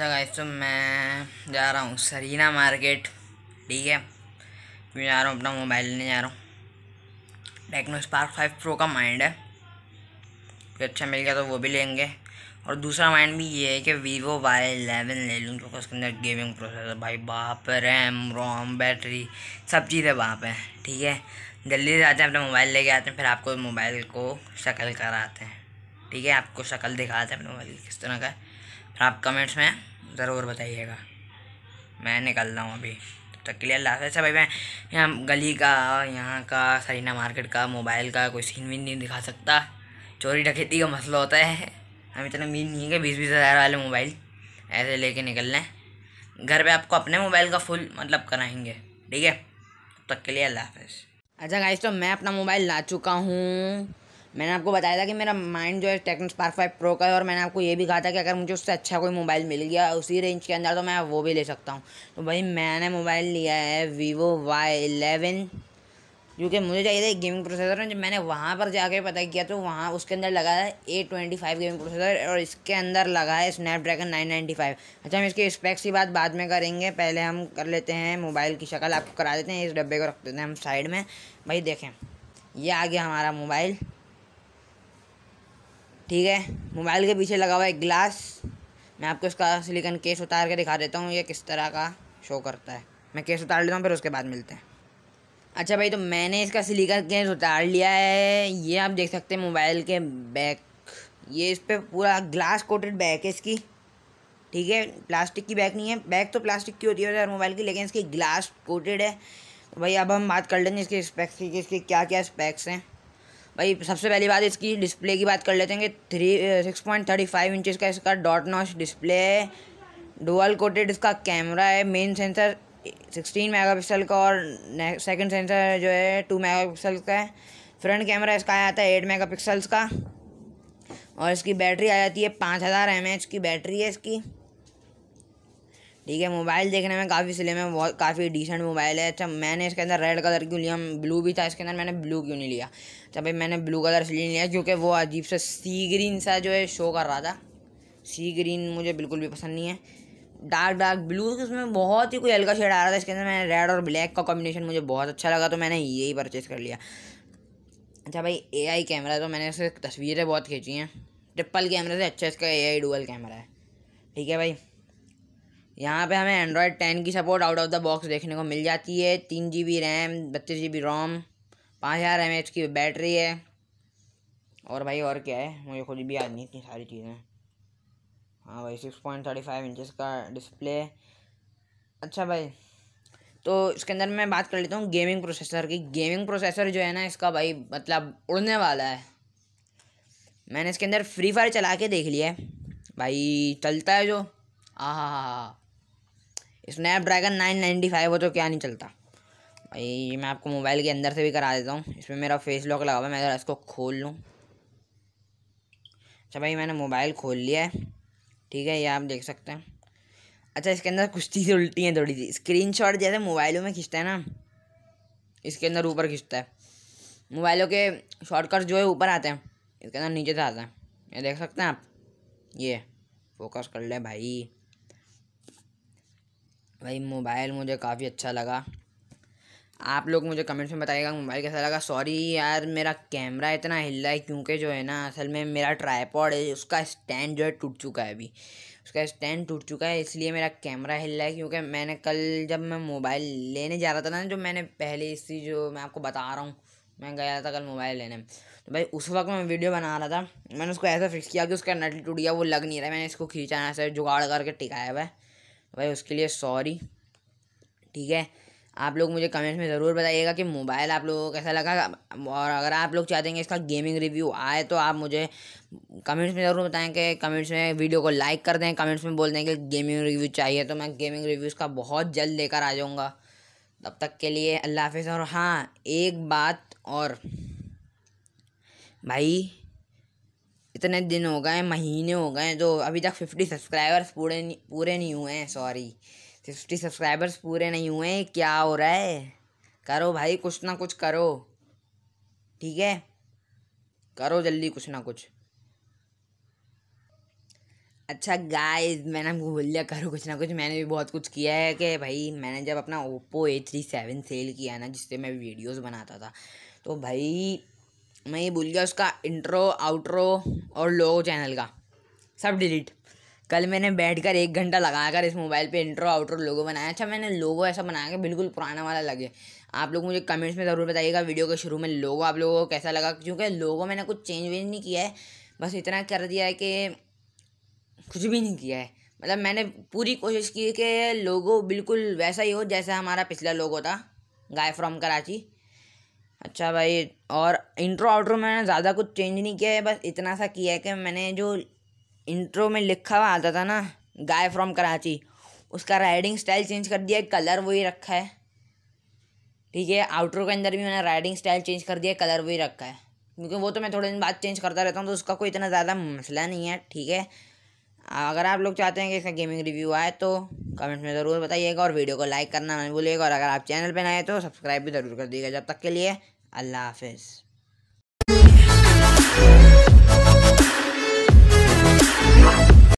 अच्छा गाइस तो मैं जा रहा हूँ सरीना मार्केट ठीक है मैं जा रहा हूँ अपना मोबाइल लेने जा रहा हूँ टेक्नो स्पार्क फाइव प्रो का माइंड है कोई अच्छा मिल गया तो वो भी लेंगे और दूसरा माइंड भी ये है कि वीवो वाई एलेवन ले लूँ क्योंकि तो उसके अंदर गेमिंग प्रोसेसर भाई बाप रैम रोम बैटरी सब चीज़ें वहाँ पर हैं ठीक है जल्दी से आते हैं अपना मोबाइल लेके आते हैं फिर आपको मोबाइल को शक्ल कराते हैं ठीक है आपको शक्ल दिखाते हैं अपने मोबाइल किस तरह का फिर आप कमेंट्स में ज़रूर बताइएगा मैं निकल रहा हूँ अभी तब तक के लिए अल्लाह अच्छा भाई मैं यहाँ गली का यहाँ का सरीना मार्केट का मोबाइल का कोई सीन भी नहीं दिखा सकता चोरी डकैती का मसला होता है हम इतना मीन नहीं है कि बीस बीस हज़ार वाले मोबाइल ऐसे लेके निकल लें घर पे आपको अपने मोबाइल का फुल मतलब कराएंगे ठीक है तब तक के लिए अल्लाह हाफ अच्छा गाइस तो मैं अपना मोबाइल ला चुका हूँ मैंने आपको बताया था कि मेरा माइंड जो है टेक्नो स्पार्क फाइव प्रो का है और मैंने आपको ये भी कहा था कि अगर मुझे उससे अच्छा कोई मोबाइल मिल गया उसी रेंज के अंदर तो मैं वो भी ले सकता हूँ तो भाई मैंने मोबाइल लिया है वीवो वाई इलेवन क्योंकि मुझे चाहिए था गेमिंग प्रोसेसर जब मैंने वहाँ पर जाके पता किया तो वहाँ उसके अंदर लगा है A twenty five gaming processor और इसके अंदर लगा है स्नैपड्रैगन नाइन नाइन्टी फाइव अच्छा हम इसके स्पेक्स की बात बाद में करेंगे पहले हम कर लेते हैं मोबाइल की शक्ल आपको करा देते हैं इस डब्बे को रख देते हैं हम साइड में भाई देखें यह आ गया हमारा मोबाइल ठीक है मोबाइल के पीछे लगा हुआ एक ग्लास मैं आपको इसका सिलिकन केस उतार के दिखा देता हूँ ये किस तरह का शो करता है मैं केस उतार लेता हूँ फिर उसके बाद मिलते हैं अच्छा भाई तो मैंने इसका सिलिकन केस उतार लिया है ये आप देख सकते हैं मोबाइल के बैक ये इस पर पूरा ग्लास कोटेड बैक है इसकी ठीक है प्लास्टिक की बैक नहीं है बैक तो प्लास्टिक की होती है मोबाइल की लेकिन इसकी ग्लास कोटेड है तो भाई अब हम बात कर लेंगे इसके स्पेक्स की इसके क्या क्या स्पेक्स हैं भाई सबसे पहली बात इसकी डिस्प्ले की बात कर लेते हैं three six point thirty five inches का इसका डॉट नॉच डिस्प्ले है डुअल कोटेड इसका कैमरा है मेन सेंसर सिक्सटीन मेगापिक्सल का और सेकंड सेंसर जो है टू मेगापिक्सल का है फ्रंट कैमरा इसका आ जाता है एट पिक्सल्स का और इसकी बैटरी आ जाती है पाँच हज़ार एम एच की बैटरी है इसकी ठीक है मोबाइल देखने में काफ़ी स्लिम है बहुत काफ़ी डिसेंट मोबाइल है अच्छा मैंने इसके अंदर रेड कलर क्यों लिया ब्लू भी था इसके अंदर मैंने ब्लू क्यों नहीं लिया अच्छा भाई मैंने ब्लू कलर इसलिए लिया क्योंकि वो अजीब सा सी ग्रीन सा जो है शो कर रहा था सी ग्रीन मुझे बिल्कुल भी पसंद नहीं है डार्क डार्क ब्लू उसमें बहुत ही कोई हल्का शेड आ रहा था इसके अंदर मैंने रेड और ब्लैक का कॉम्बिनेशन मुझे बहुत अच्छा लगा तो मैंने यही परचेज़ कर लिया अच्छा भाई एआई कैमरा तो मैंने इससे तस्वीरें बहुत खींची हैं ट्रिपल कैमरे से अच्छा इसका एआई डुअल कैमरा है ठीक है भाई यहाँ पे हमें एंड्रॉयड टेन की support out of the box देखने को मिल जाती है तीन जी बी रैम बत्तीस जी बी रोम पाँच हज़ार एम एच की बैटरी है और भाई और क्या है मुझे खुद भी याद नहीं इतनी सारी चीज़ें हाँ भाई six point thirty five inches का डिस्प्ले अच्छा भाई तो इसके अंदर मैं बात कर लेता हूँ गेमिंग प्रोसेसर की गेमिंग प्रोसेसर जो है ना इसका भाई मतलब उड़ने वाला है मैंने इसके अंदर फ्री फायर चला के देख लिया है भाई चलता है जो हाँ हाँ हाँ हाँ नाइन नाइन्टी फाइव हो तो क्या नहीं चलता भाई मैं आपको मोबाइल के अंदर से भी करा देता हूँ इसमें मेरा फेस लॉक लगा हुआ है मैं इसको खोल लूँ अच्छा भाई मैंने मोबाइल खोल लिया है ठीक है ये आप देख सकते हैं अच्छा इसके अंदर कुछ चीज़ें उल्टी हैं थोड़ी सी स्क्रीन शॉट जैसे मोबाइलों में खींचता है ना इसके अंदर ऊपर खींचता है मोबाइलों के शॉर्टकट जो है ऊपर आते हैं इसके अंदर नीचे से आते हैं ये देख सकते हैं आप ये फोकस कर ले भाई भाई मोबाइल मुझे काफ़ी अच्छा लगा आप लोग मुझे कमेंट्स में बताइएगा मोबाइल कैसा लगा सॉरी यार मेरा कैमरा इतना हिल रहा है क्योंकि जो है ना असल में मेरा ट्राईपॉड है उसका स्टैंड जो है टूट चुका है अभी उसका स्टैंड टूट चुका है इसलिए मेरा कैमरा हिल रहा है क्योंकि मैंने कल जब मैं मोबाइल लेने जा रहा था ना जो मैंने पहले इसी जो मैं आपको बता रहा हूँ मैं गया था कल मोबाइल लेने तो भाई उस वक्त मैं वीडियो बना रहा था मैंने उसको ऐसा फिक्स किया कि उसका नट टूट गया वो लग नहीं रहा मैंने इसको खींचा ऐसा जुगाड़ करके टिकाया हुआ है भाई उसके लिए सॉरी ठीक है आप लोग मुझे कमेंट्स में ज़रूर बताइएगा कि मोबाइल आप लोगों को कैसा लगा और अगर आप लोग चाहते हैं इसका गेमिंग रिव्यू आए तो आप मुझे कमेंट्स में ज़रूर बताएं कि कमेंट्स में वीडियो को लाइक कर दें कमेंट्स में बोल दें कि गेमिंग रिव्यू चाहिए तो मैं गेमिंग रिव्यूज़ का बहुत जल्द लेकर आ जाऊँगा तब तक के लिए अल्लाह हाफिज़ और हाँ एक बात और भाई इतने दिन हो गए महीने हो गए जो अभी तक फिफ्टी सब्सक्राइबर्स पूरे नहीं पूरे नहीं हुए हैं सॉरी फिफ्टी सब्सक्राइबर्स पूरे नहीं हुए हैं क्या हो रहा है करो भाई कुछ ना कुछ करो ठीक है करो जल्दी कुछ ना कुछ अच्छा गाइस मैंने हमको भूल दिया करो कुछ ना कुछ मैंने भी बहुत कुछ किया है कि भाई मैंने जब अपना Oppo A three seven sell किया ना जिससे मैं वीडियोस बनाता था तो भाई मैं ये भूल गया उसका इंट्रो आउट्रो और लोगो चैनल का सब डिलीट कल मैंने बैठकर एक घंटा लगाकर इस मोबाइल पे इंट्रो आउट्रो लोगो बनाया अच्छा मैंने लोगो ऐसा बनाया कि बिल्कुल पुराना वाला लगे आप लोग मुझे कमेंट्स में ज़रूर बताइएगा वीडियो के शुरू में लोगो आप लोगों को कैसा लगा क्योंकि लोगो मैंने कुछ चेंज वेंज नहीं किया है बस इतना कर दिया है कि कुछ भी नहीं किया है मतलब मैंने पूरी कोशिश की कि लोगो बिल्कुल वैसा ही हो जैसा हमारा पिछला लोगो था गाय फ्रॉम कराची अच्छा भाई और इंट्रो आउट्रो मैंने ज़्यादा कुछ चेंज नहीं किया है बस इतना सा किया है कि मैंने जो इंट्रो में लिखा हुआ आता था ना गाय फ्रॉम कराची उसका राइडिंग स्टाइल चेंज कर दिया है कलर वही रखा है ठीक है आउटरो के अंदर भी मैंने राइडिंग स्टाइल चेंज कर दिया कलर वही रखा है क्योंकि वो तो मैं थोड़े दिन बाद चेंज करता रहता हूँ तो उसका कोई इतना ज़्यादा मसला नहीं है ठीक है अगर आप लोग चाहते हैं कि इसका गेमिंग रिव्यू आए तो कमेंट में ज़रूर बताइएगा और वीडियो को लाइक करना नहीं भूलिएगा और अगर आप चैनल पर नए तो सब्सक्राइब भी ज़रूर कर दीजिएगा जब तक के लिए अल्लाह हाफिज़